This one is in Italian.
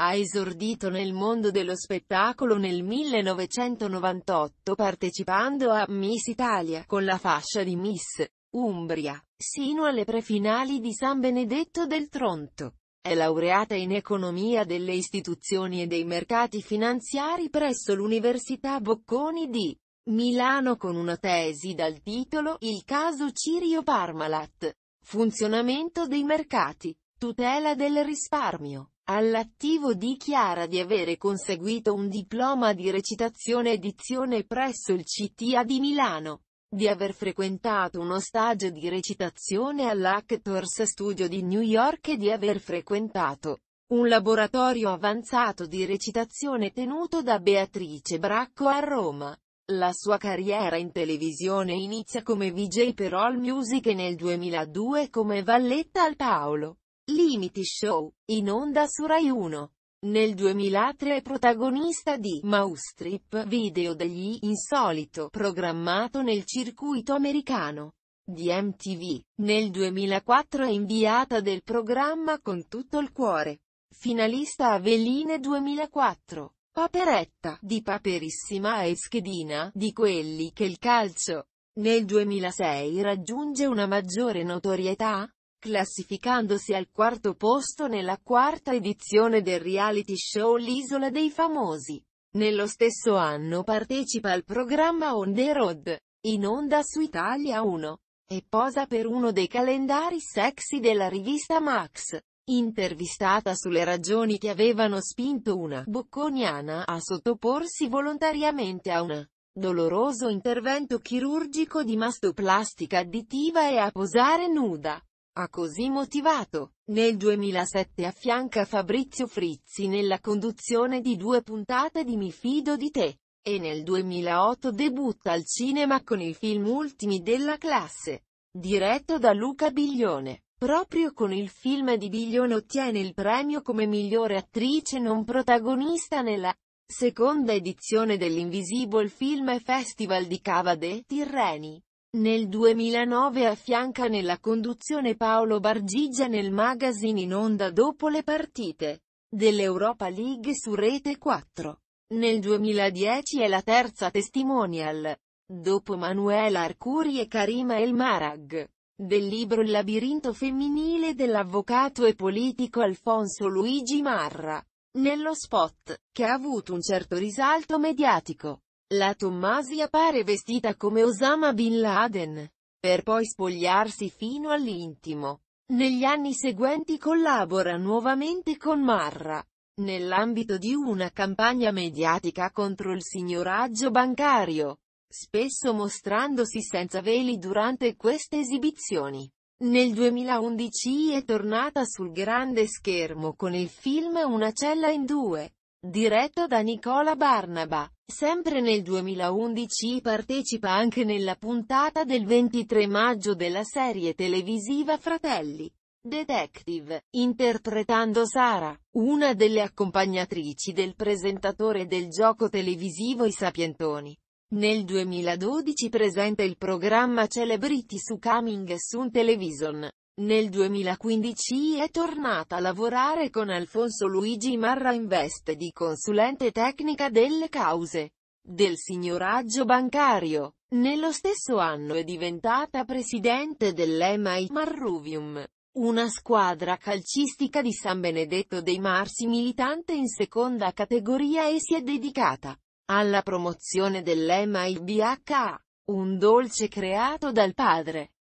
Ha esordito nel mondo dello spettacolo nel 1998 partecipando a Miss Italia con la fascia di Miss Umbria, sino alle prefinali di San Benedetto del Tronto. È laureata in economia delle istituzioni e dei mercati finanziari presso l'Università Bocconi di Milano con una tesi dal titolo Il caso Cirio Parmalat. Funzionamento dei mercati. Tutela del risparmio. All'attivo dichiara di avere conseguito un diploma di recitazione edizione presso il CTA di Milano, di aver frequentato uno stagio di recitazione all'Actors Studio di New York e di aver frequentato un laboratorio avanzato di recitazione tenuto da Beatrice Bracco a Roma. La sua carriera in televisione inizia come VJ per All Music e nel 2002 come valletta al Paolo. Limiti Show, in onda su Rai 1. Nel 2003 è protagonista di Maustrip video degli Insolito programmato nel circuito americano di MTV. Nel 2004 è inviata del programma Con tutto il cuore. Finalista Aveline 2004. Paperetta, di Paperissima e Schedina, di quelli che il calcio. Nel 2006 raggiunge una maggiore notorietà, classificandosi al quarto posto nella quarta edizione del reality show L'Isola dei Famosi. Nello stesso anno partecipa al programma On the Road, in onda su Italia 1, e posa per uno dei calendari sexy della rivista Max. Intervistata sulle ragioni che avevano spinto una bocconiana a sottoporsi volontariamente a un doloroso intervento chirurgico di mastoplastica additiva e a posare nuda ha così motivato. Nel 2007 affianca Fabrizio Frizzi nella conduzione di due puntate di Mi fido di te. E nel 2008 debutta al cinema con il film Ultimi della classe, diretto da Luca Biglione. Proprio con il film di Biglione ottiene il premio come migliore attrice non protagonista nella seconda edizione dell'Invisible Film Festival di Cava dei Tirreni. Nel 2009 affianca nella conduzione Paolo Bargigia nel magazine in onda dopo le partite dell'Europa League su Rete 4. Nel 2010 è la terza testimonial, dopo Manuela Arcuri e Karima El Marag, del libro Il labirinto femminile dell'avvocato e politico Alfonso Luigi Marra, nello spot, che ha avuto un certo risalto mediatico. La Tommasi appare vestita come Osama Bin Laden, per poi spogliarsi fino all'intimo. Negli anni seguenti collabora nuovamente con Marra, nell'ambito di una campagna mediatica contro il signoraggio bancario, spesso mostrandosi senza veli durante queste esibizioni. Nel 2011 è tornata sul grande schermo con il film Una cella in due. Diretto da Nicola Barnaba. Sempre nel 2011 partecipa anche nella puntata del 23 maggio della serie televisiva Fratelli. Detective, interpretando Sara, una delle accompagnatrici del presentatore del gioco televisivo I Sapientoni. Nel 2012 presenta il programma Celebrity su Coming Soon Television. Nel 2015 è tornata a lavorare con Alfonso Luigi Marra in veste di consulente tecnica delle cause del signoraggio bancario. Nello stesso anno è diventata presidente dell'EMAI Marruvium, una squadra calcistica di San Benedetto dei Marsi militante in seconda categoria e si è dedicata alla promozione dell'EMAI BHA, un dolce creato dal padre.